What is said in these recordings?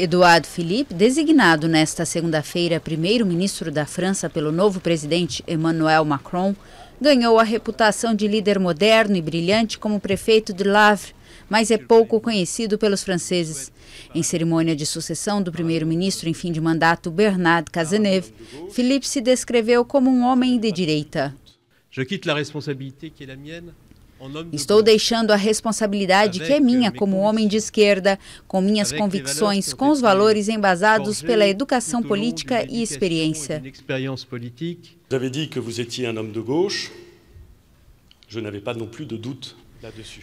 Eduardo Philippe, designado nesta segunda-feira primeiro-ministro da França pelo novo presidente Emmanuel Macron, ganhou a reputação de líder moderno e brilhante como prefeito de Lavre, mas é pouco conhecido pelos franceses. Em cerimônia de sucessão do primeiro-ministro em fim de mandato Bernard Cazeneuve, Philippe se descreveu como um homem de direita. Estou deixando a responsabilidade que é minha como homem de esquerda, com minhas convicções, com os valores embasados pela educação política e experiência. Vous avez dit que vous étiez un homme de gauche. Je n'avais pas non plus de doute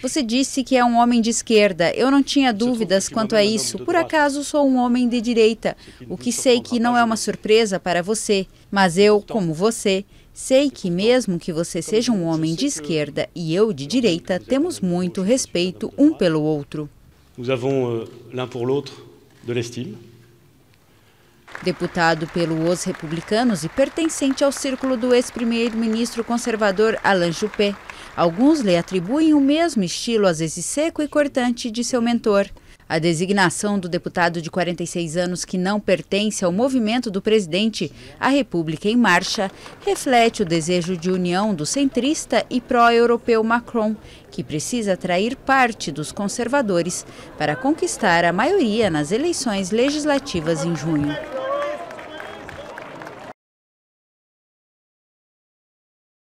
você disse que é um homem de esquerda. Eu não tinha dúvidas quanto a é isso. Por acaso sou um homem de direita, o que sei que não é uma surpresa para você. Mas eu, então, como você, Sei que, mesmo que você seja um homem de esquerda e eu de direita, temos muito respeito um pelo outro. Euh, de Deputado pelo Os Republicanos e pertencente ao círculo do ex-primeiro-ministro conservador Alain Juppé, Alguns lhe atribuem o mesmo estilo, às vezes seco e cortante, de seu mentor. A designação do deputado de 46 anos que não pertence ao movimento do presidente, a República em Marcha, reflete o desejo de união do centrista e pró-europeu Macron, que precisa atrair parte dos conservadores para conquistar a maioria nas eleições legislativas em junho.